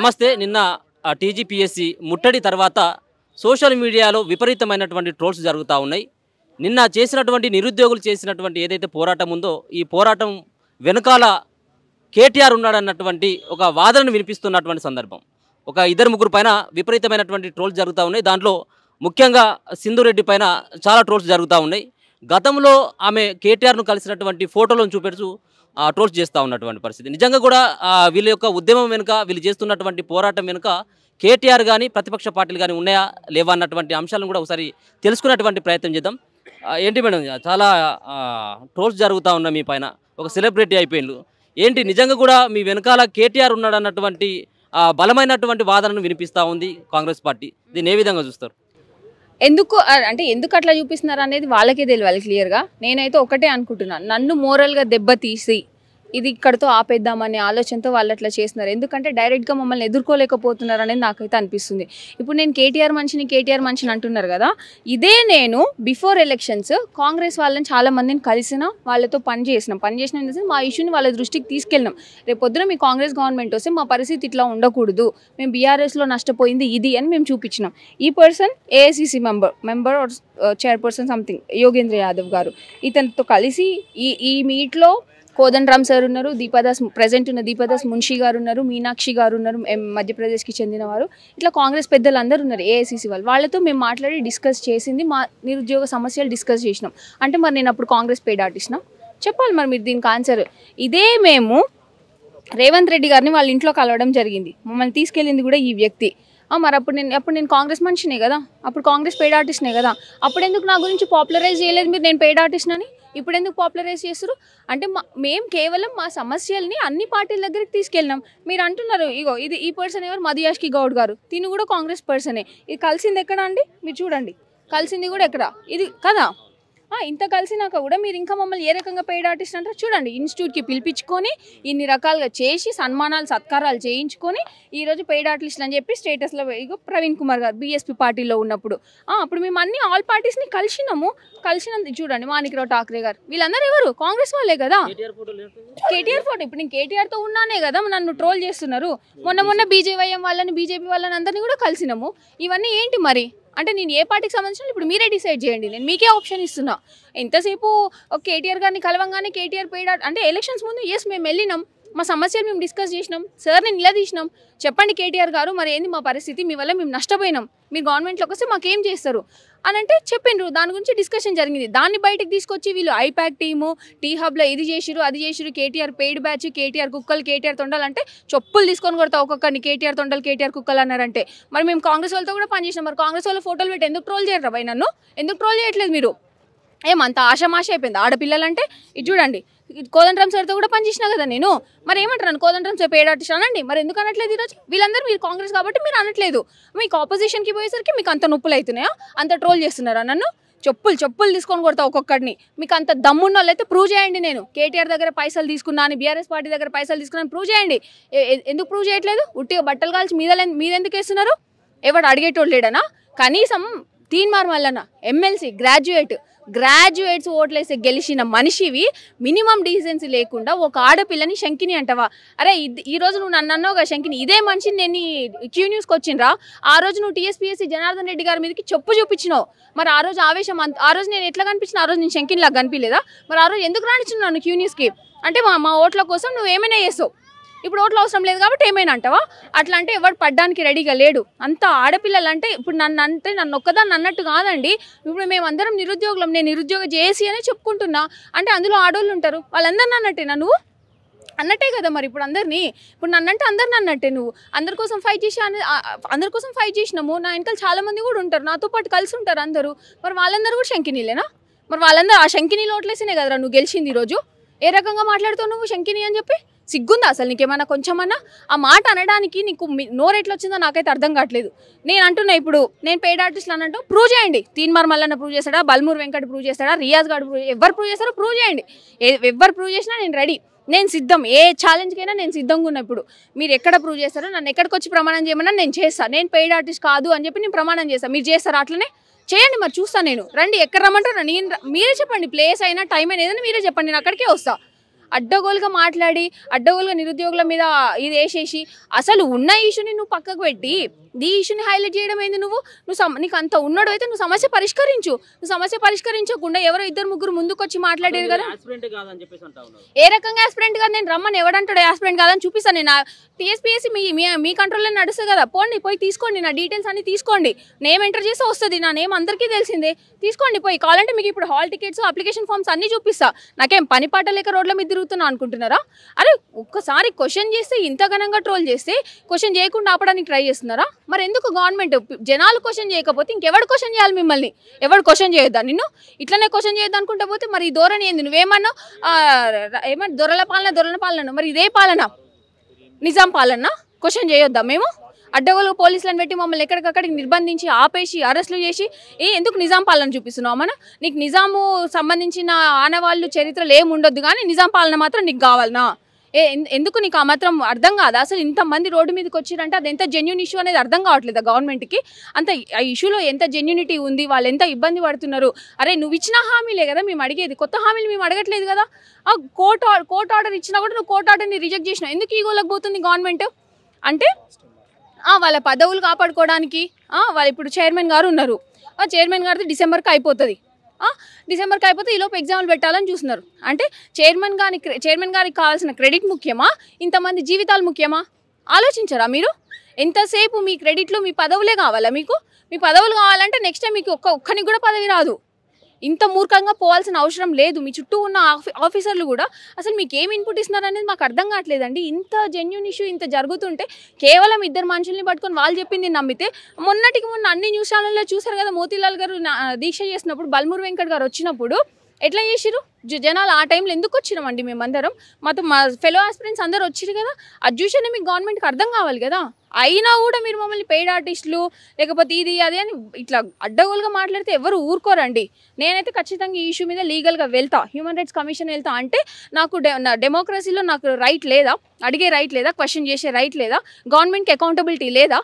నమస్తే నిన్న టీజీపీఎస్సి ముట్టడి తర్వాత సోషల్ మీడియాలో విపరీతమైనటువంటి ట్రోల్స్ జరుగుతూ ఉన్నాయి నిన్న చేసినటువంటి నిరుద్యోగులు చేసినటువంటి ఏదైతే పోరాటం ఉందో ఈ పోరాటం వెనకాల కేటీఆర్ ఉన్నాడన్నటువంటి ఒక వాదనను వినిపిస్తున్నటువంటి సందర్భం ఒక ఇద్దరు ముగ్గురు పైన విపరీతమైనటువంటి ట్రోల్స్ జరుగుతూ ఉన్నాయి దాంట్లో ముఖ్యంగా సింధురెడ్డి పైన చాలా ట్రోల్స్ జరుగుతూ ఉన్నాయి గతంలో ఆమె కేటీఆర్ను కలిసినటువంటి ఫోటోలను చూపెడుచు ట్రోల్స్ చేస్తూ ఉన్నటువంటి పరిస్థితి నిజంగా కూడా వీళ్ళ యొక్క ఉద్యమం వెనుక వీళ్ళు చేస్తున్నటువంటి పోరాటం వెనుక కేటీఆర్ కానీ ప్రతిపక్ష పార్టీలు కానీ ఉన్నాయా లేవా అన్నటువంటి అంశాలను కూడా ఒకసారి తెలుసుకునేటువంటి ప్రయత్నం చేద్దాం ఏంటి మేడం చాలా ట్రోల్స్ జరుగుతూ ఉన్నాయి మీ పైన ఒక సెలబ్రిటీ అయిపోయిండు ఏంటి నిజంగా కూడా మీ వెనకాల కేటీఆర్ ఉన్నాడు అన్నటువంటి బలమైనటువంటి వాదనను వినిపిస్తూ ఉంది కాంగ్రెస్ పార్టీ దీన్ని ఏ విధంగా చూస్తారు ఎందుకు అంటే ఎందుకు అట్లా చూపిస్తున్నారు అనేది వాళ్ళకే తెలియాలి క్లియర్గా నేనైతే ఒకటే అనుకుంటున్నాను నన్ను మోరల్గా దెబ్బతీసి ఇది ఇక్కడతో ఆపేద్దామనే ఆలోచనతో వాళ్ళు అట్లా చేస్తున్నారు ఎందుకంటే డైరెక్ట్గా మమ్మల్ని ఎదుర్కోలేకపోతున్నారు అనేది నాకైతే అనిపిస్తుంది ఇప్పుడు నేను కేటీఆర్ మనిషిని కేటీఆర్ మనిషిని అంటున్నారు కదా ఇదే నేను బిఫోర్ ఎలక్షన్స్ కాంగ్రెస్ వాళ్ళని చాలా మందిని కలిసిన వాళ్ళతో పని చేసినాం పని చేసిన మా ఇష్యూని వాళ్ళ దృష్టికి తీసుకెళ్ళినాం రేపొద్దున మీ కాంగ్రెస్ గవర్నమెంట్ వస్తే మా పరిస్థితి ఇట్లా ఉండకూడదు మేము బీఆర్ఎస్లో నష్టపోయింది ఇది అని మేము చూపించినాం ఈ person AICC member member chairperson something Yogendra Yadav గారు ఇతనితో కలిసి ఈ ఈ మీట్లో కోదండరామ్ సార్ ఉన్నారు దీపాదాస్ ప్రజెంట్ ఉన్న దీపాదాస్ మున్షి గారు ఉన్నారు మీనాక్షి గారు ఉన్నారు మధ్యప్రదేశ్కి చెందినవారు ఇట్లా కాంగ్రెస్ పెద్దలు అందరూ ఉన్నారు ఏఐసిసి వాళ్ళు వాళ్ళతో మేము మాట్లాడి డిస్కస్ చేసింది మా నిరుద్యోగ సమస్యలు డిస్కస్ చేసినాం అంటే మరి నేను అప్పుడు కాంగ్రెస్ పేడ్ ఆర్టిస్ట్నా చెప్పాలి మరి మీరు దీనికి ఆన్సర్ ఇదే మేము రేవంత్ రెడ్డి గారిని వాళ్ళ ఇంట్లో కలవడం జరిగింది మమ్మల్ని తీసుకెళ్ళింది కూడా ఈ వ్యక్తి మరి అప్పుడు నేను అప్పుడు నేను కాంగ్రెస్ మనిషినే కదా అప్పుడు కాంగ్రెస్ పెయిడ్ ఆర్టిస్ట్నే కదా అప్పుడు ఎందుకు నా గురించి పాపులరైజ్ చేయలేదు మీరు నేను పెయిడ్ ఆర్టిస్ట్ అని ఇప్పుడు ఎందుకు పాపులరైజ్ చేస్తారు అంటే మా మేము కేవలం మా సమస్యల్ని అన్ని పార్టీల దగ్గరికి తీసుకెళ్ళినాం మీరు అంటున్నారు ఇగో ఇది ఈ పర్సన్ ఎవరు మధుయాష్కి గౌడ్ గారు తిను కూడా కాంగ్రెస్ పర్సనే ఇది కలిసింది ఎక్కడ అండి మీరు చూడండి కలిసింది కూడా ఎక్కడ ఇది కదా ఇంత కలిసినాక కూడా మీరు ఇంకా మమ్మల్ని ఏ రకంగా పెయిడ్ ఆర్టిస్ట్ అంటారు చూడండి ఇన్స్టిట్యూట్కి పిలిపించుకొని ఇన్ని రకాలుగా చేసి సన్మానాలు సత్కారాలు చేయించుకొని ఈరోజు పెయిడ్ ఆర్టిస్ట్ అని చెప్పి స్టేటస్లో ఇగో ప్రవీణ్ కుమార్ గారు బీఎస్పీ పార్టీలో ఉన్నప్పుడు అప్పుడు మేము అన్ని ఆల్ పార్టీస్ని కలిసినాము కలిసినంత చూడండి మాణిక్రావు ఠాక్రే గారు వీళ్ళందరూ ఎవరు కాంగ్రెస్ వాళ్ళే కదా కేటీఆర్ ఫోటో ఇప్పుడు నేను కేటీఆర్తో ఉన్నానే కదా నన్ను ట్రోల్ చేస్తున్నారు మొన్న మొన్న బీజేవైఎం వాళ్ళని బీజేపీ వాళ్ళని అందరినీ కూడా కలిసినాము ఇవన్నీ ఏంటి మరి అంటే నేను ఏ పార్టీకి సంబంధించిన ఇప్పుడు మీరే డిసైడ్ చేయండి నేను మీకే ఆప్షన్ ఇస్తున్నా ఎంతసేపు కేటీఆర్ గారిని కలవంగానే కేటీఆర్ పోయాడు అంటే ఎలక్షన్స్ ముందు ఎస్ మేము వెళ్ళినాం మా సమస్యలు మేము డిస్కస్ చేసినాం సార్ని నిలదీసినాం చెప్పండి కేటీఆర్ గారు మరి ఏంది మా పరిస్థితి మీ వల్ల మేము నష్టపోయినాం మీ గవర్నమెంట్లోకి వస్తే మాకేం చేస్తారు అని అంటే చెప్పిండ్రు దాని గురించి డిస్కషన్ జరిగింది దాన్ని బయటకు తీసుకొచ్చి వీళ్ళు ఐప్యాక్ టీము టీ హబ్లో ఇది చేసిరు అది చేసిరు కేటీఆర్ పెయిడ్ బ్యాచ్ కేటీఆర్ కుక్కలు కేటీఆర్ తొండలు అంటే చొప్పులు తీసుకొని కొడతా ఒక్కొక్కరిని కేటీఆర్ తొండలు కేటీఆర్ కుక్కలు అన్నారంటే మరి మేము కాంగ్రెస్ వాళ్ళతో కూడా పనిచేసినాం మరి కాంగ్రెస్ వాళ్ళ ఫోటోలు పెట్టి ఎందుకు ట్రోల్ చేయరు నన్ను ఎందుకు ట్రోల్ చేయట్లేదు మీరు ఏమంత ఆశమాష అయిపోయింది ఆడపిల్లలంటే ఇది చూడండి కోదండరామ్ సార్తో కూడా పనిచేసినా కదా నేను మరి ఏమంటారు కోదండరామ్ సార్ పేడ అండి మరి ఎందుకు అనట్లేదు ఈరోజు వీళ్ళందరూ మీరు కాంగ్రెస్ కాబట్టి మీరు అనట్లేదు మీకు ఆపోజిషన్కి పోయేసరికి మీకు అంత నొప్పులు అవుతున్నాయా అంత ట్రోల్ చేస్తున్నారా నన్ను చెప్పులు చెప్పులు తీసుకొని కొడతా ఒక్కొక్కడిని మీకు అంత దమ్మున్న వాళ్ళైతే ప్రూవ్ చేయండి నేను కేటీఆర్ దగ్గర పైసలు తీసుకున్నాను బీఆర్ఎస్ పార్టీ దగ్గర పైసలు తీసుకున్నాను ప్రూవ్ చేయండి ఎందుకు ప్రూవ్ చేయట్లేదు ఉట్టిగా బట్టలు కాల్చి మీద మీద ఎందుకు వేస్తున్నారు ఎవడు అడిగేటోళ్ళు లేడనా కనీసం Teenmaar Mallanna MLC graduate graduates ఓట్లేసి గెలిచిన మనిషివి మినిమం డీసెన్సీ లేకుండా ఒక ఆడపిల్లని శంకిని అంటవా అరే ఈ రోజు నువ్వు నన్ను కదా శంకిని ఇదే మనిషిని నేను క్యూ న్యూస్కి వచ్చినరా ఆ రోజు నువ్వు టీఎస్పీఎస్సీ జనార్దన్ రెడ్డి గారి మీదకి చెప్పు చూపించినావు మరి ఆ రోజు ఆవేశం ఆ రోజు నేను ఎట్లా కనిపించిన ఆ రోజు నేను శంకిన్లా కనిపించలేదా మరి ఆ రోజు ఎందుకు రాణించిన నన్ను క్యూ న్యూస్కి అంటే మా మా ఓట్ల కోసం నువ్వు ఏమైనా వేసావు ఇప్పుడు ఓట్లు అవసరం లేదు కాబట్టి ఏమైనా అంటావా అట్లా అంటే ఎవరు పడ్డానికి రెడీగా లేడు అంత ఆడపిల్లలు అంటే ఇప్పుడు నన్ను అంటే నన్ను ఒక్కదాన్ని అన్నట్టు కాదండి ఇప్పుడు మేమందరం నిరుద్యోగులం నేను నిరుద్యోగ చేసి అనే చెప్పుకుంటున్నా అంటే అందులో ఆడోళ్ళు ఉంటారు వాళ్ళందరినీ అన్నట్టే నువ్వు అన్నట్టే కదా మరి ఇప్పుడు అందరినీ ఇప్పుడు నన్నంటే అందరిని అన్నట్టే నువ్వు అందరి కోసం ఫైట్ చేసి అందరి కోసం ఫైట్ చేసినాము నా వెనకాల చాలామంది కూడా ఉంటారు నాతో పాటు కలిసి ఉంటారు అందరూ మరి వాళ్ళందరూ కూడా శంకినీలేనా మరి వాళ్ళందరూ ఆ శంకినీలు ఓట్లేసినే కదరా నువ్వు గెలిచింది ఈరోజు ఏ రకంగా మాట్లాడుతావు నువ్వు శంకిని అని చెప్పి సిగ్గుందా అసలు నీకేమన్నా కొంచెమన్నా ఆ మాట అనడానికి నీకు నోరెట్లా వచ్చిందో నాకైతే అర్థం కావట్లేదు నేను అంటున్నా ఇప్పుడు నేను పెయిడ్ ఆర్టిస్ట్లు అంటూ ప్రూవ్ చేయండి తీన్మార్ మల్లన్న ప్రూవ్ చేస్తాడా బల్మూర్ వెంకట్ ప్రూవ్ చేస్తాడా రియాజ్ గారు ప్రూవ్ ఎవరు ప్రూవ్ చేస్తారో ప్రూవ్ చేయండి ఎవరు ప్రూవ్ చేసినా నేను రెడీ నేను సిద్ధం ఏ ఛాలెంజ్కైనా నేను సిద్ధంగా ఉన్నా ఇప్పుడు మీరు ఎక్కడ ప్రూవ్ చేస్తారో నన్ను ఎక్కడికి వచ్చి ప్రమాణం చేయమన్నా నేను చేస్తాను నేను పెయిడ్ ఆర్టిస్ట్ కాదు అని చెప్పి నేను ప్రమాణం చేస్తాను మీరు చేస్తారు అట్లనే చేయండి మరి చూస్తాను నేను రండి ఎక్కడ రమ్మంటారు నేను మీరే చెప్పండి ప్లేస్ అయినా టైం అయినా ఏదైనా మీరే చెప్పండి నేను అక్కడికే వస్తాను అడ్డగోలుగా మాట్లాడి అడ్డగోలుగా నిరుద్యోగుల మీద ఇది వేసేసి అసలు ఉన్న ఇష్యూని నువ్వు పక్కకు పెట్టి ది ఇష్యూని హైలైట్ చేయడం ఏంది నువ్వు నువ్వు నీకు అంత ఉన్నాడు అయితే నువ్వు సమస్య పరిష్కరించు నువ్వు సమస్య పరిష్కరించకుండా ఎవరో ఇద్దరు ముగ్గురు ముందుకు వచ్చి మాట్లాడేది కదా ఏ రకంగా యాస్పిరెంట్ కాదు నేను రమ్మని ఎవడంటాడు యాస్పిరెంట్ కాదని చూపిస్తాను నేను టీఎస్పీఎస్సీ మీ మీ కంట్రోల్లో నడుస్తుంది కదా పోండి పోయి తీసుకోండి నా డీటెయిల్స్ అన్ని తీసుకోండి నేమ్ ఎంటర్ చేసి వస్తుంది నా నేమ్ అందరికీ తెలిసిందే తీసుకోండి పోయి కావాలంటే మీకు ఇప్పుడు హాల్ టికెట్స్ అప్లికేషన్ ఫామ్స్ అన్ని చూపిస్తా నాకేం పని పాట లేక రోడ్ల మీద తిరుగుతున్నా అనుకుంటున్నారా అరే ఒక్కసారి క్వశ్చన్ చేస్తే ఇంత ఘనంగా ట్రోల్ చేస్తే క్వశ్చన్ చేయకుండా ఆపడానికి ట్రై చేస్తున్నారా మరి ఎందుకు గవర్నమెంట్ జనాలు క్వశ్చన్ చేయకపోతే ఇంకెవడు క్వశ్చన్ చేయాలి మిమ్మల్ని ఎవరు క్వశ్చన్ చేయొద్దా నిన్ను ఇట్లనే క్వశ్చన్ చేయొద్దు అనుకుంటా పోతే మరి ఈ ధోరణి ఏంది నువ్వేమన్నా ఏమన్నా దొరల పాలన దొరల పాలన మరి ఇదే పాలన నిజాం పాలన క్వశ్చన్ చేయొద్దా మేము అడ్డగోలు పోలీసులను పెట్టి మమ్మల్ని ఎక్కడికక్కడికి నిర్బంధించి ఆపేసి అరెస్టులు చేసి ఏ ఎందుకు నిజాం పాలన చూపిస్తున్నావు మన నీకు నిజాము సంబంధించిన ఆనవాళ్ళు చరిత్రలు ఏమి ఉండొద్దు కానీ నిజాం పాలన మాత్రం నీకు కావాలనా ఏ ఎందుకు నీకు ఆ మాత్రం అర్థం కాదా అసలు ఇంతమంది రోడ్డు మీదకి వచ్చిరంటే అది ఎంత జెన్యున్ ఇష్యూ అనేది అర్థం కావట్లేదు గవర్నమెంట్కి అంత ఆ ఇష్యూలో ఎంత జెన్యునిటీ ఉంది వాళ్ళు ఎంత ఇబ్బంది పడుతున్నారు అరే నువ్వు ఇచ్చిన హామీలే కదా మేము అడిగేది కొత్త హామీలు మేము అడగట్లేదు కదా ఆ కోర్ట్ కోర్ట్ ఆర్డర్ ఇచ్చినా కూడా నువ్వు కోర్ట్ ఆర్డర్ని రిజెక్ట్ చేసినావు ఎందుకు ఈగోలకు పోతుంది గవర్నమెంట్ అంటే వాళ్ళ పదవులు కాపాడుకోవడానికి వాళ్ళు ఇప్పుడు చైర్మన్ గారు ఉన్నారు ఆ చైర్మన్ గారిది డిసెంబర్కి అయిపోతుంది డిసెంబర్కి అయిపోతే ఈలోపు ఎగ్జామ్లు పెట్టాలని చూస్తున్నారు అంటే చైర్మన్ గారి చైర్మన్ గారికి కావాల్సిన క్రెడిట్ ముఖ్యమా ఇంతమంది జీవితాలు ముఖ్యమా ఆలోచించరా మీరు ఎంతసేపు మీ క్రెడిట్లు మీ పదవులే కావాలా మీకు మీ పదవులు కావాలంటే నెక్స్ట్ టైం మీకు ఒక్క ఒక్కనికి కూడా పదవి రాదు ఇంత మూర్ఖంగా పోవాల్సిన అవసరం లేదు మీ చుట్టూ ఉన్న ఆఫీసర్లు కూడా అసలు మీకు ఏమి ఇన్పుట్ ఇస్తున్నారు అనేది మాకు అర్థం కావట్లేదండి ఇంత జెన్యున్ ఇష్యూ ఇంత జరుగుతుంటే కేవలం ఇద్దరు మనుషుల్ని పట్టుకొని వాళ్ళు చెప్పింది నమ్మితే మొన్నటికి మొన్న అన్ని న్యూస్ ఛానల్లో చూసారు కదా మోతీలాల్ గారు దీక్ష చేసినప్పుడు బల్మూర్ వెంకట్ గారు వచ్చినప్పుడు ఎట్లా చేసిరు జనాలు ఆ టైంలో ఎందుకు వచ్చినామండి మేమందరం మాతో మా ఫెలో ఆస్పిరెంట్స్ అందరూ వచ్చారు కదా అది చూసేనే మీకు గవర్నమెంట్కి అర్థం కావాలి కదా అయినా కూడా మీరు మమ్మల్ని పెయిడ్ ఆర్టిస్టులు లేకపోతే ఇది అది అని ఇట్లా అడ్డగోలుగా మాట్లాడితే ఎవరు ఊరుకోరండి నేనైతే ఖచ్చితంగా ఈ ఇష్యూ మీద లీగల్గా వెళ్తా హ్యూమన్ రైట్స్ కమిషన్ వెళ్తా అంటే నాకు డెమోక్రసీలో నాకు రైట్ లేదా అడిగే రైట్ లేదా క్వశ్చన్ చేసే రైట్ లేదా గవర్నమెంట్కి అకౌంటబిలిటీ లేదా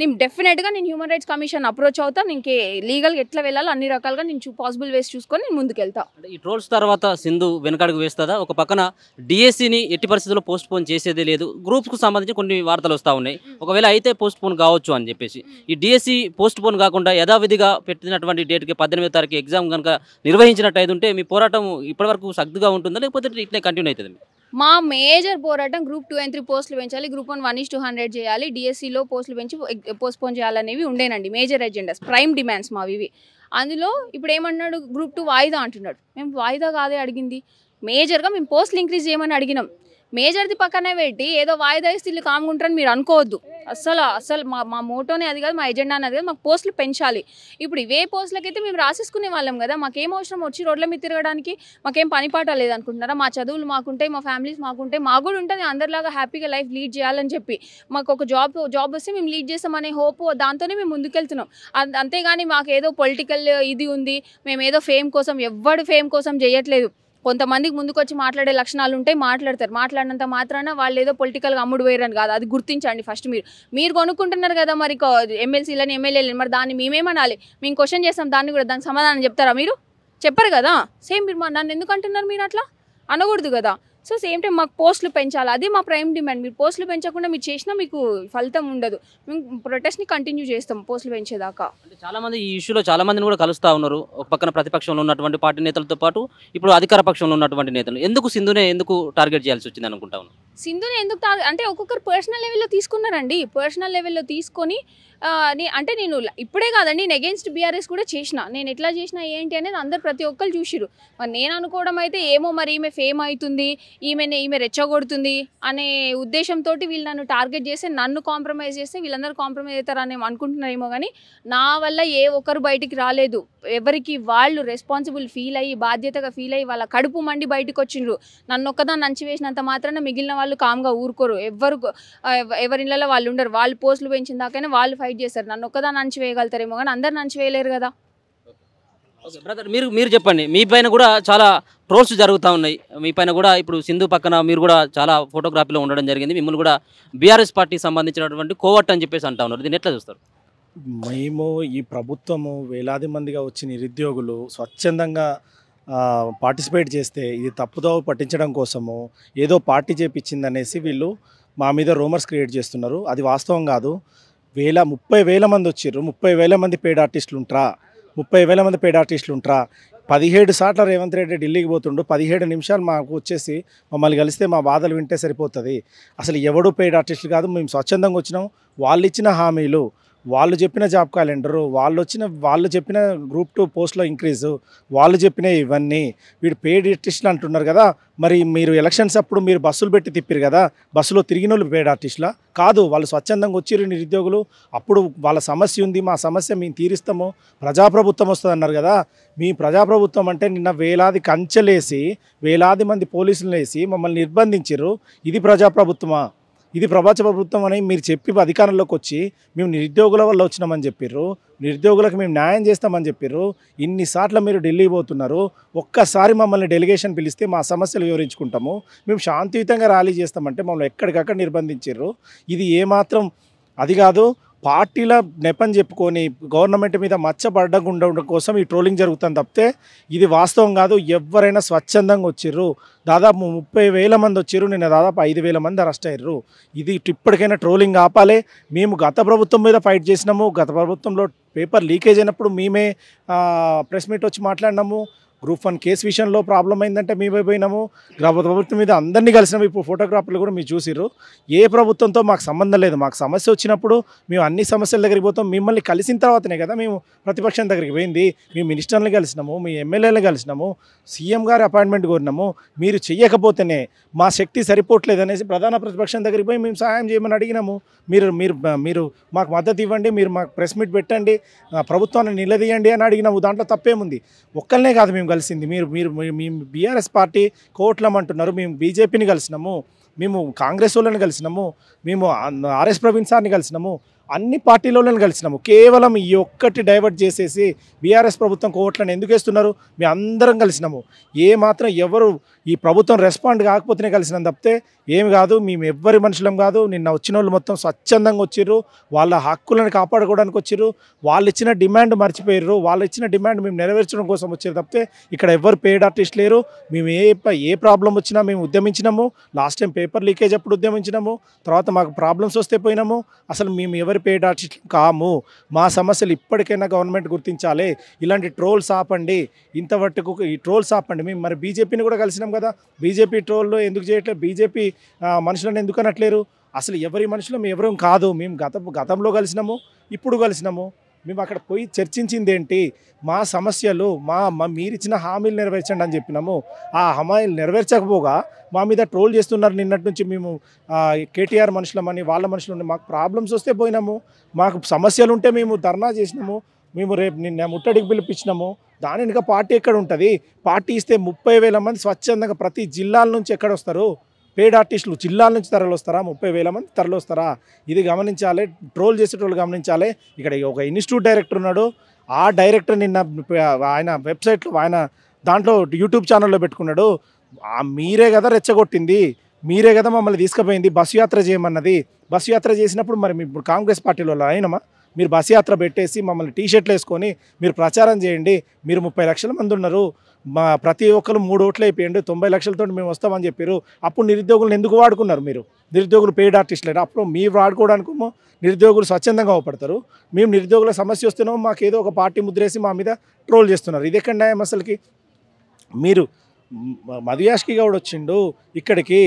నేను డెఫినెట్గా నేను హ్యూమన్ రైట్స్ కమిషన్ అప్రోచ్ అవుతా నీకు లీగల్గా ఎట్లా వెళ్ళాలో అన్ని రకాలుగా నేను పాసిబుల్ వేస్ చూసుకొని నేను ముందుకెళ్తా ఈ ట్రోల్స్ తర్వాత సింధు వెనకడుగు వేస్తుందా ఒక పక్కన డిఎస్సిని ఎట్టి పరిస్థితుల్లో పోస్ట్ పోన్ చేసేదే లేదు గ్రూప్స్కు సంబంధించి కొన్ని వార్తలు వస్తూ ఉన్నాయి ఒకవేళ అయితే పోస్ట్ పోన్ కావచ్చు అని చెప్పేసి ఈ డిఎస్సి పోస్ట్ పోన్ కాకుండా యథావిధిగా పెట్టినటువంటి డేట్కి పద్దెనిమిది తారీఖు ఎగ్జామ్ కనుక నిర్వహించినట్టు అయితే ఉంటే మీ పోరాటం ఇప్పటివరకు సగ్దుగా ఉంటుందా లేకపోతే ఇట్లే కంటిన్యూ అవుతుంది మా మేజర్ పోరాటం గ్రూప్ టూ అండ్ త్రీ పోస్టులు పెంచాలి group one one is two hundred చేయాలి డిఎస్సిలో e పోస్టులు పెంచి పోస్ట్పోన్ చేయాలనేవి ఉండేనండి మేజర్ ఎజెండాస్ ప్రైమ్ డిమాండ్స్ మావి ఇవి అందులో ఇప్పుడు ఏమంటున్నాడు గ్రూప్ టూ వాయిదా అంటున్నాడు మేము వాయిదా కాదే అడిగింది మేజర్గా మేము పోస్టులు ఇంక్రీజ్ చేయమని అడిగినాం మేజర్ది పక్కనే పెట్టి ఏదో వాయిదా ఇస్తే ఇల్లు కాముకుంటారని మీరు అనుకోవద్దు అసలు అసలు మా మా మోటోనే అది కాదు మా ఎజెండా అనేది కాదు మాకు పోస్టులు పెంచాలి ఇప్పుడు ఇవే పోస్టులకైతే మేము రాసేసుకునే వాళ్ళం కదా మాకేం అవసరం వచ్చి రోడ్ల మీద తిరగడానికి మాకేం పని పాట అనుకుంటున్నారా మా చదువులు మాకుంటాయి మా ఫ్యామిలీస్ మాకుంటాయి మాకు కూడా ఉంటుంది అందరిలాగా హ్యాపీగా లైఫ్ లీడ్ చేయాలని చెప్పి మాకు ఒక జాబ్ జాబ్ వస్తే మేము లీడ్ చేస్తామనే హోప్ దాంతోనే మేము ముందుకెళ్తున్నాం అంతేగాని ఏదో పొలిటికల్ ఇది ఉంది మేము ఏదో ఫేమ్ కోసం ఎవ్వడు ఫేమ్ కోసం చేయట్లేదు కొంతమందికి ముందుకొచ్చి మాట్లాడే లక్షణాలు ఉంటాయి మాట్లాడతారు మాట్లాడినంత మాత్రాన వాళ్ళు ఏదో పొలిటికల్గా అమ్ముడు పోయారని కాదు అది గుర్తించండి ఫస్ట్ మీరు మీరు కొనుక్కుంటున్నారు కదా మరి ఎమ్మెల్సీలని ఎమ్మెల్యేలని మరి దాన్ని మేమేమనాలి మేము క్వశ్చన్ చేస్తాం దాన్ని కూడా దానికి సమాధానం చెప్తారా మీరు చెప్పరు కదా సేమ్ మీరు నన్ను ఎందుకు అంటున్నారు మీరు అట్లా అనకూడదు కదా సో సేమ్ టైం మాకు పోస్టులు పెంచాలి అదే మా ప్రైమ్ డిమాండ్ మీరు పోస్టులు పెంచకుండా మీరు చేసినా మీకు ఫలితం ఉండదు మేము ప్రొటెస్ట్ని కంటిన్యూ చేస్తాం పోస్టులు పెంచేదాకా చాలా మంది ఈ ఇష్యూలో చాలా మందిని కూడా కలుస్తూ ఉన్నారు ఒక పక్కన ప్రతిపక్షంలో ఉన్నటువంటి పార్టీ నేతలతో పాటు ఇప్పుడు అధికార పక్షంలో ఉన్నటువంటి నేతలు ఎందుకు సింధునే ఎందుకు టార్గెట్ చేయాల్సి వచ్చింది అనుకుంటాను సింధుని ఎందుకు అంటే ఒక్కొక్కరు పర్సనల్ లెవెల్లో తీసుకున్నారండి పర్సనల్ లెవెల్లో తీసుకొని అంటే నేను ఇప్పుడే కాదండి నేను అగేన్స్ట్ బీఆర్ఎస్ కూడా చేసిన నేను ఎట్లా చేసినా ఏంటి అనేది అందరు ప్రతి ఒక్కరు చూసిరు మరి నేను అనుకోవడం అయితే ఏమో మరి ఈమె ఫేమ్ అవుతుంది ఈమె ఈమె రెచ్చగొడుతుంది అనే ఉద్దేశంతో వీళ్ళు నన్ను టార్గెట్ చేస్తే నన్ను కాంప్రమైజ్ చేస్తే వీళ్ళందరూ కాంప్రమైజ్ అవుతారని అనుకుంటున్నారేమో కానీ నా వల్ల ఏ ఒక్కరు బయటికి రాలేదు ఎవరికి వాళ్ళు రెస్పాన్సిబుల్ ఫీల్ అయ్యి బాధ్యతగా ఫీల్ అయ్యి వాళ్ళ కడుపు మండి బయటకు వచ్చిండ్రు నన్ను ఒక్కదాన్ని వేసినంత మాత్రాన మిగిలిన వాళ్ళు కామ్గా ఊరుకోరు ఎవరు ఎవరి ఇళ్ళలో వాళ్ళు ఉండరు వాళ్ళు పోస్టులు పెంచిన దాకైనా వాళ్ళు ఫైట్ చేస్తారు నన్ను ఒక్కదాన్ని వేయగలుగుతారేమో కానీ అందరు వేయలేరు కదా బ్రదర్ మీరు మీరు చెప్పండి మీ పైన కూడా చాలా ట్రోల్స్ జరుగుతూ ఉన్నాయి మీ పైన కూడా ఇప్పుడు సింధు పక్కన మీరు కూడా చాలా ఫోటోగ్రాఫీలో ఉండడం జరిగింది మిమ్మల్ని కూడా బీఆర్ఎస్ పార్టీకి సంబంధించినటువంటి కోవట్ అని చెప్పేసి అంటా ఉన్నారు దీన్ని ఎట్లా చూస్తారు మేము ఈ ప్రభుత్వము వేలాది మందిగా వచ్చి నిరుద్యోగులు స్వచ్ఛందంగా పార్టిసిపేట్ చేస్తే ఇది తప్పుదో పట్టించడం కోసము ఏదో పార్టీ చేపించిందనేసి వీళ్ళు మా మీద రూమర్స్ క్రియేట్ చేస్తున్నారు అది వాస్తవం కాదు వేల ముప్పై వేల మంది వచ్చారు ముప్పై వేల మంది పేడ్ ఆర్టిస్టులు ఉంటారా ముప్పై వేల మంది పేడ్ ఆర్టిస్టులు ఉంటారా పదిహేడు సార్లు రేవంత్ రెడ్డి ఢిల్లీకి పోతుండు పదిహేడు నిమిషాలు మాకు వచ్చేసి మమ్మల్ని కలిస్తే మా బాధలు వింటే సరిపోతుంది అసలు ఎవడు పేడ్ ఆర్టిస్టులు కాదు మేము స్వచ్ఛందంగా వచ్చినాం వాళ్ళు ఇచ్చిన హామీలు వాళ్ళు చెప్పిన జాబ్ క్యాలెండరు వాళ్ళు వచ్చిన వాళ్ళు చెప్పిన గ్రూప్ టూ పోస్ట్లో ఇంక్రీజు వాళ్ళు చెప్పిన ఇవన్నీ వీడు పేడ్ ఆర్టిస్టులు అంటున్నారు కదా మరి మీరు ఎలక్షన్స్ అప్పుడు మీరు బస్సులు పెట్టి తిప్పారు కదా బస్సులో తిరిగిన వాళ్ళు పేడ్ ఆర్టిస్టులా కాదు వాళ్ళు స్వచ్ఛందంగా వచ్చిరు నిరుద్యోగులు అప్పుడు వాళ్ళ సమస్య ఉంది మా సమస్య మేము తీరుస్తాము ప్రజాప్రభుత్వం వస్తుంది అన్నారు కదా మీ ప్రజాప్రభుత్వం అంటే నిన్న వేలాది కంచెలేసి వేలాది మంది పోలీసులు వేసి మమ్మల్ని నిర్బంధించరు ఇది ప్రజాప్రభుత్వమా ఇది ప్రపంచ ప్రభుత్వం అని మీరు చెప్పి అధికారంలోకి వచ్చి మేము నిరుద్యోగుల వల్ల వచ్చినామని చెప్పారు నిరుద్యోగులకు మేము న్యాయం చేస్తామని చెప్పారు ఇన్నిసార్లు మీరు ఢిల్లీ పోతున్నారు ఒక్కసారి మమ్మల్ని డెలిగేషన్ పిలిస్తే మా సమస్యలు వివరించుకుంటాము మేము శాంతియుతంగా ర్యాలీ చేస్తామంటే మమ్మల్ని ఎక్కడికక్కడ నిర్బంధించారు ఇది ఏమాత్రం అది కాదు పార్టీల నెపం చెప్పుకొని గవర్నమెంట్ మీద మచ్చబడకుండా ఉండడం కోసం ఈ ట్రోలింగ్ జరుగుతుంది తప్పితే ఇది వాస్తవం కాదు ఎవరైనా స్వచ్ఛందంగా వచ్చిర్రు దాదాపు ముప్పై వేల మంది వచ్చారు నిన్న దాదాపు ఐదు వేల మంది అరెస్ట్ అయ్యారు ఇది ఇప్పటికైనా ట్రోలింగ్ ఆపాలి మేము గత ప్రభుత్వం మీద ఫైట్ చేసినాము గత ప్రభుత్వంలో పేపర్ లీకేజ్ అయినప్పుడు మేమే ప్రెస్ మీట్ వచ్చి మాట్లాడినాము గ్రూప్ వన్ కేసు విషయంలో ప్రాబ్లం అయిందంటే మేమే పోయినాము ప్రభుత్వం మీద అందరినీ కలిసినాము ఇప్పుడు ఫోటోగ్రాఫర్లు కూడా మీరు చూసిర్రు ఏ ప్రభుత్వంతో మాకు సంబంధం లేదు మాకు సమస్య వచ్చినప్పుడు మేము అన్ని సమస్యల దగ్గరికి పోతాం మిమ్మల్ని కలిసిన తర్వాతనే కదా మేము ప్రతిపక్షం దగ్గరికి పోయింది మీ మినిస్టర్ని కలిసినాము మీ ఎమ్మెల్యేలు కలిసినాము సీఎం గారి అపాయింట్మెంట్ కోరినాము మీరు చెయ్యకపోతేనే మా శక్తి సరిపోవట్లేదు అనేసి ప్రధాన ప్రతిపక్షం దగ్గరికి పోయి మేము సహాయం చేయమని అడిగినాము మీరు మీరు మీరు మాకు మద్దతు ఇవ్వండి మీరు మాకు ప్రెస్ మీట్ పెట్టండి ప్రభుత్వాన్ని నిలదీయండి అని అడిగినాము దాంట్లో తప్పేముంది ఒక్కరినే కాదు మేము కలిసింది మీరు మీరు మేము బీఆర్ఎస్ పార్టీ కోట్లం అంటున్నారు మేము బీజేపీని కలిసినాము మేము కాంగ్రెస్ వాళ్ళని కలిసినాము మేము ఆర్ఎస్ ప్రవీణ్ సార్ని కలిసినాము అన్ని పార్టీలలోనే కలిసినాము కేవలం ఈ ఒక్కటి డైవర్ట్ చేసేసి బీఆర్ఎస్ ప్రభుత్వం కోట్లను ఎందుకు వేస్తున్నారు మేము అందరం కలిసినాము ఏ మాత్రం ఎవరు ఈ ప్రభుత్వం రెస్పాండ్ కాకపోతేనే కలిసినాం తప్పితే ఏమి కాదు మేము ఎవ్వరి మనుషులం కాదు నిన్న వచ్చిన వాళ్ళు మొత్తం స్వచ్ఛందంగా వచ్చారు వాళ్ళ హక్కులను కాపాడుకోవడానికి వచ్చారు వాళ్ళు ఇచ్చిన డిమాండ్ మర్చిపోయారు వాళ్ళు ఇచ్చిన డిమాండ్ మేము నెరవేర్చడం కోసం వచ్చారు తప్పితే ఇక్కడ ఎవరు పేడ్ ఆర్టిస్ట్ లేరు మేము ఏ ఏ ప్రాబ్లం వచ్చినా మేము ఉద్యమించినాము లాస్ట్ టైం పేపర్ లీకేజ్ అప్పుడు ఉద్యమించినాము తర్వాత మాకు ప్రాబ్లమ్స్ వస్తే పోయినాము అసలు మేము ఎవరు పేడ్ ఆర్టిస్ట్ కాము మా సమస్యలు ఇప్పటికైనా గవర్నమెంట్ గుర్తించాలి ఇలాంటి ట్రోల్స్ ఆపండి ఇంతవరకు ఈ ట్రోల్స్ ఆపండి మేము మరి బీజేపీని కూడా కలిసినాం కదా బీజేపీ ట్రోల్లో ఎందుకు చేయట్లేదు బీజేపీ మనుషులను ఎందుకు అనట్లేరు అసలు ఎవరి మనుషులు మేము ఎవరూ కాదు మేము గత గతంలో కలిసినాము ఇప్పుడు కలిసినాము మేము అక్కడ పోయి చర్చించింది ఏంటి మా సమస్యలు మా మా మీరిచ్చిన హామీలు నెరవేర్చండి అని చెప్పినాము ఆ హామీలు నెరవేర్చకపోగా మా మీద ట్రోల్ చేస్తున్నారు నిన్నటి నుంచి మేము కేటీఆర్ మనుషులమని వాళ్ళ మనుషులు మాకు ప్రాబ్లమ్స్ వస్తే పోయినాము మాకు సమస్యలు ఉంటే మేము ధర్నా చేసినాము మేము రేపు నిన్న ముట్టడికి పిలిపించినాము దాని వెనుక పార్టీ ఎక్కడ ఉంటుంది పార్టీ ఇస్తే ముప్పై వేల మంది స్వచ్ఛందంగా ప్రతి జిల్లాల నుంచి ఎక్కడ వస్తారు పేడ్ ఆర్టిస్టులు జిల్లాల నుంచి వస్తారా ముప్పై వేల మంది తరలొస్తారా ఇది గమనించాలి ట్రోల్ చేసేటోళ్ళు గమనించాలి ఇక్కడ ఒక ఇన్స్టిట్యూట్ డైరెక్టర్ ఉన్నాడు ఆ డైరెక్టర్ నిన్న ఆయన వెబ్సైట్లో ఆయన దాంట్లో యూట్యూబ్ ఛానల్లో పెట్టుకున్నాడు మీరే కదా రెచ్చగొట్టింది మీరే కదా మమ్మల్ని తీసుకుపోయింది బస్సు యాత్ర చేయమన్నది బస్సు యాత్ర చేసినప్పుడు మరి ఇప్పుడు కాంగ్రెస్ పార్టీలో అయినమా మీరు బస్ యాత్ర పెట్టేసి మమ్మల్ని టీషర్ట్లు వేసుకొని మీరు ప్రచారం చేయండి మీరు ముప్పై లక్షల మంది ఉన్నారు మా ప్రతి ఒక్కరు మూడు ఓట్లు అయిపోయండి తొంభై లక్షలతో మేము వస్తామని చెప్పారు అప్పుడు నిరుద్యోగులను ఎందుకు వాడుకున్నారు మీరు నిరుద్యోగులు పెయిడ్ ఆర్టిస్టులు అప్పుడు మీరు వాడుకోవడానికి నిరుద్యోగులు స్వచ్ఛందంగా ఉపడతారు మేము నిరుద్యోగుల సమస్య వస్తున్నాము మాకు ఏదో ఒక పార్టీ ముద్రేసి మా మీద ట్రోల్ చేస్తున్నారు ఇది ఎక్కడ న్యాయం అసలుకి మీరు మధుయాష్కి గౌడ్ వచ్చిండు ఇక్కడికి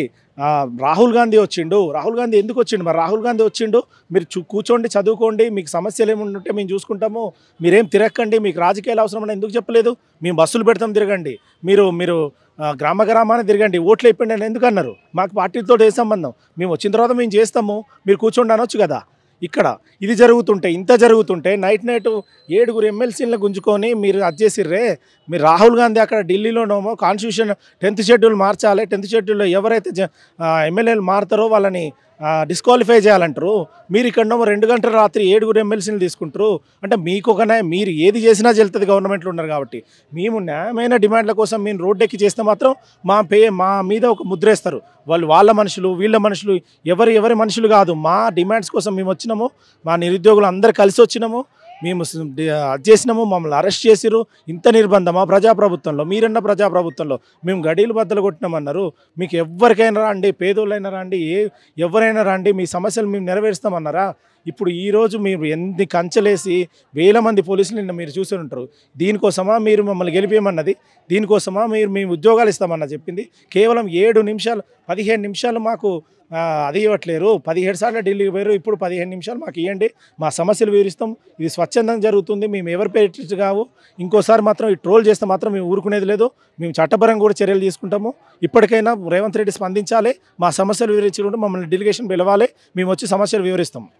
రాహుల్ గాంధీ వచ్చిండు రాహుల్ గాంధీ ఎందుకు వచ్చిండు మరి రాహుల్ గాంధీ వచ్చిండు మీరు కూర్చోండి చదువుకోండి మీకు సమస్యలు ఏముంటే మేము చూసుకుంటాము మీరేం తిరగకండి మీకు రాజకీయాలు అవసరమని ఎందుకు చెప్పలేదు మేము బస్సులు పెడతాం తిరగండి మీరు మీరు గ్రామ గ్రామాన్ని తిరగండి ఓట్లు అయిపోయిండి ఎందుకన్నారు ఎందుకు అన్నారు మాకు పార్టీతో ఏ సంబంధం మేము వచ్చిన తర్వాత మేము చేస్తాము మీరు కూర్చోండి అనొచ్చు కదా ఇక్కడ ఇది జరుగుతుంటే ఇంత జరుగుతుంటే నైట్ నైట్ ఏడుగురు ఎమ్మెల్సీలను గుంజుకొని మీరు చేసిర్రే మీరు రాహుల్ గాంధీ అక్కడ ఢిల్లీలోనేమో కాన్స్టిట్యూషన్ టెన్త్ షెడ్యూల్ మార్చాలి టెన్త్ షెడ్యూల్లో ఎవరైతే ఎమ్మెల్యేలు మారుతారో వాళ్ళని డిస్క్వాలిఫై చేయాలంటారు మీరు ఇక్కడ రెండు గంటల రాత్రి ఏడుగురు ఎమ్మెల్సీలు తీసుకుంటారు అంటే మీకు మీరు ఏది చేసినా చెల్తుంది గవర్నమెంట్లో ఉన్నారు కాబట్టి మేము న్యాయమైన డిమాండ్ల కోసం మేము రోడ్డెక్కి చేస్తే మాత్రం మా పే మా మీద ఒక ముద్రేస్తారు వాళ్ళు వాళ్ళ మనుషులు వీళ్ళ మనుషులు ఎవరు ఎవరి మనుషులు కాదు మా డిమాండ్స్ కోసం మేము వచ్చినాము మా నిరుద్యోగులు అందరు కలిసి వచ్చినాము మేము చేసినాము మమ్మల్ని అరెస్ట్ చేసిరు ఇంత నిర్బంధమా ప్రజాప్రభుత్వంలో మీరన్న ప్రజాప్రభుత్వంలో మేము గడీలు బద్దలు కొట్టినామన్నారు మీకు ఎవరికైనా రండి పేదోళ్ళైనా రండి ఏ ఎవరైనా రండి మీ సమస్యలు మేము నెరవేరుస్తామన్నారా ఇప్పుడు ఈరోజు మీరు ఎన్ని కంచెలేసి వేల మంది పోలీసులు నిన్న మీరు చూసి ఉంటారు దీనికోసమా మీరు మమ్మల్ని గెలిపేయమన్నది దీనికోసమా మీరు మేము ఉద్యోగాలు ఇస్తామన్న చెప్పింది కేవలం ఏడు నిమిషాలు పదిహేను నిమిషాలు మాకు అది ఇవ్వట్లేరు పదిహేడు సార్లు ఢిల్లీకి పోయారు ఇప్పుడు పదిహేను నిమిషాలు మాకు ఇవ్వండి మా సమస్యలు వివరిస్తాం ఇది స్వచ్ఛందం జరుగుతుంది మేము ఎవరు పేరెంట్స్ కావు ఇంకోసారి మాత్రం ఈ ట్రోల్ చేస్తే మాత్రం మేము ఊరుకునేది లేదు మేము చట్టపరంగా కూడా చర్యలు తీసుకుంటాము ఇప్పటికైనా రేవంత్ రెడ్డి స్పందించాలి మా సమస్యలు వివరించుకుంటూ మమ్మల్ని డెలిగేషన్ పిలవాలి మేము వచ్చి సమస్యలు వివరిస్తాము